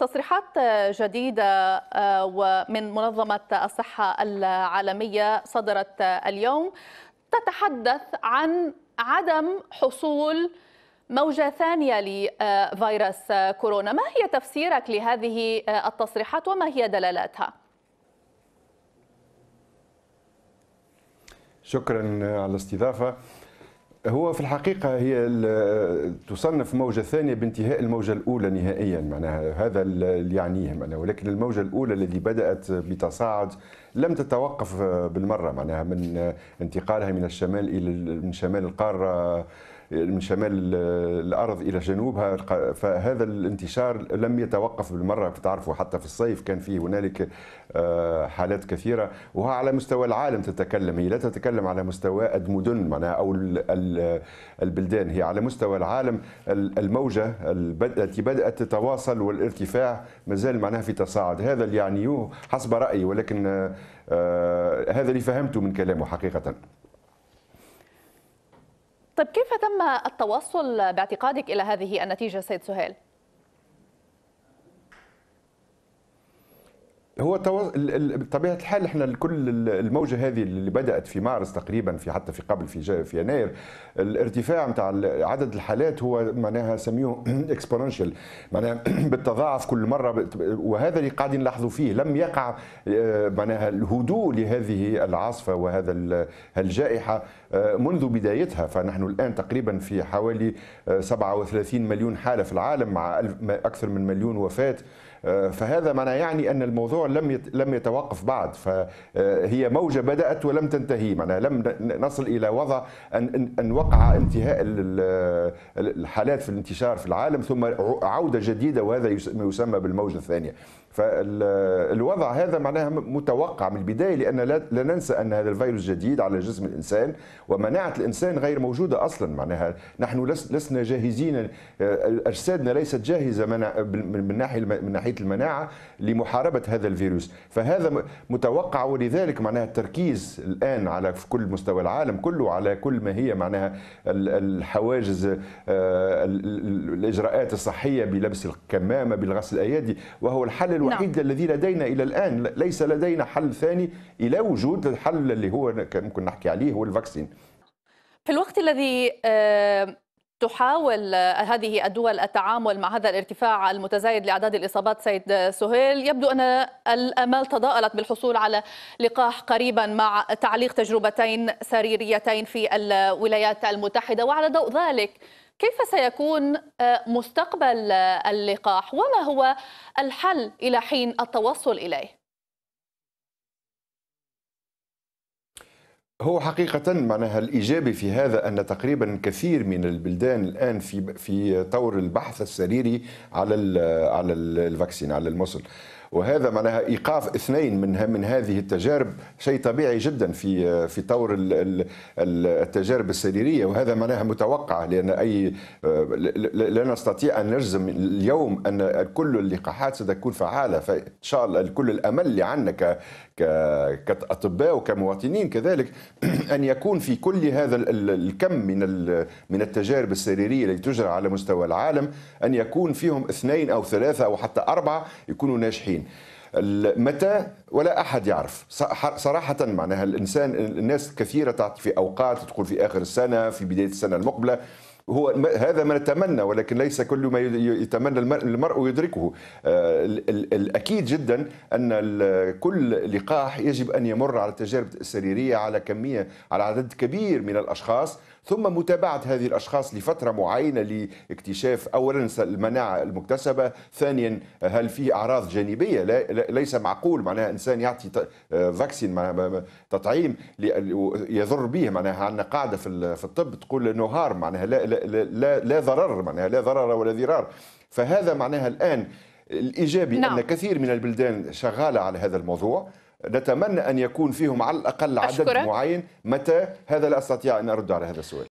تصريحات جديدة آه، ومن منظمة الصحة العالمية صدرت اليوم تتحدث عن عدم حصول موجة ثانية لفيروس كورونا ما هي تفسيرك لهذه آه، التصريحات وما هي دلالاتها؟ شكرا على الاستضافة هو في الحقيقة هي تصنف موجة ثانية بانتهاء الموجة الأولى نهائيا معناها هذا اللي يعنيه معناها ولكن الموجة الأولى التي بدأت بتصاعد لم تتوقف بالمرة معناها من انتقالها من الشمال إلى من شمال القارة من شمال الارض الى جنوبها فهذا الانتشار لم يتوقف بالمره تعرفوا حتى في الصيف كان فيه هنالك آه، حالات كثيره وها على مستوى العالم تتكلم هي لا تتكلم على مستوى المدن معناها او البلدان هي على مستوى العالم الموجه التي بدات تتواصل والارتفاع مازال معناها في تصاعد هذا اللي يعنيه حسب رايي ولكن آه، آه، هذا اللي فهمته من كلامه حقيقه طيب كيف تم التوصل باعتقادك إلى هذه النتيجة سيد سهيل؟ هو طو... بطبيعه الحال احنا كل الموجه هذه اللي بدات في مارس تقريبا في حتى في قبل في في يناير الارتفاع نتاع عدد الحالات هو معناها سميه اكسبوننشال معناها بالتضاعف كل مره وهذا اللي قاعدين نلاحظوا فيه لم يقع آه، معناها الهدوء لهذه العاصفه وهذا الجائحه آه، منذ بدايتها فنحن الان تقريبا في حوالي 37 آه، مليون حاله في العالم مع اكثر من مليون وفاه فهذا معناه يعني ان الموضوع لم لم يتوقف بعد فهي موجه بدات ولم تنتهي معناها لم نصل الى وضع ان ان وقع انتهاء الحالات في الانتشار في العالم ثم عوده جديده وهذا ما يسمى بالموجه الثانيه فالوضع هذا معناها متوقع من البدايه لان لا ننسى ان هذا الفيروس جديد على جسم الانسان ومناعه الانسان غير موجوده اصلا معناها نحن لسنا جاهزين آه، اجسادنا ليست جاهزه من ناحيه من ناحيه المناعه لمحاربه هذا الفيروس فهذا متوقع ولذلك معناها التركيز الان على في كل مستوى العالم كله على كل ما هي معناها الحواجز آه، الاجراءات الصحيه بلبس الكمامه بالغسل الايادي وهو الحل الوحيد نعم. الذي لدينا الى الان ليس لدينا حل ثاني الى وجود الحل اللي هو ممكن نحكي عليه هو الفاكسين في الوقت الذي آه، تحاول آه، هذه الدول التعامل مع هذا الارتفاع المتزايد لاعداد الاصابات سيد سهيل يبدو ان الامال تضاءلت بالحصول على لقاح قريبا مع تعليق تجربتين سريريتين في الولايات المتحده وعلى ضوء ذلك كيف سيكون آه، مستقبل آه، اللقاح وما هو الحل الى حين التوصل اليه هو حقيقة معناها الإيجابي في هذا أن تقريبا كثير من البلدان الآن في في طور البحث السريري على على الفاكسين على الموصل. وهذا معناها ايقاف اثنين من من هذه التجارب شيء طبيعي جدا في في طور التجارب السريريه وهذا معناها متوقع لان اي لا نستطيع ان نجزم اليوم ان كل اللقاحات ستكون فعاله فان شاء الله كل الامل اللي عندنا كاطباء وكمواطنين كذلك ان يكون في كل هذا الكم من من التجارب السريريه التي تجرى على مستوى العالم ان يكون فيهم اثنين او ثلاثه او حتى اربعه يكونوا ناجحين اللاجئين متى ولا احد يعرف صراحه معناها الانسان الناس كثيره تعطي في اوقات تقول في اخر السنه في بدايه السنه المقبله هو هذا ما نتمنى ولكن ليس كل ما يتمنى المرء يدركه آه، الأكيد جدا أن كل لقاح يجب أن يمر على تجارب سريرية على كمية على عدد كبير من الأشخاص ثم متابعة هذه الأشخاص لفترة معينة لاكتشاف أولا المناعة المكتسبة ثانيا هل فيه أعراض جانبية لا ليس معقول معناها إنسان يعطي فاكسين آه، تطعيم يضر به معناها عندنا قاعدة في الطب تقول نو هارم معناها لا, لا, لا, لا ضرر معناها لا ضرر ولا ضرار فهذا معناها الآن الإيجابي نعم. أن كثير من البلدان شغالة على هذا الموضوع نتمنى أن يكون فيهم على الأقل عدد أشكرك. معين متى هذا لا أستطيع أن أرد على هذا السؤال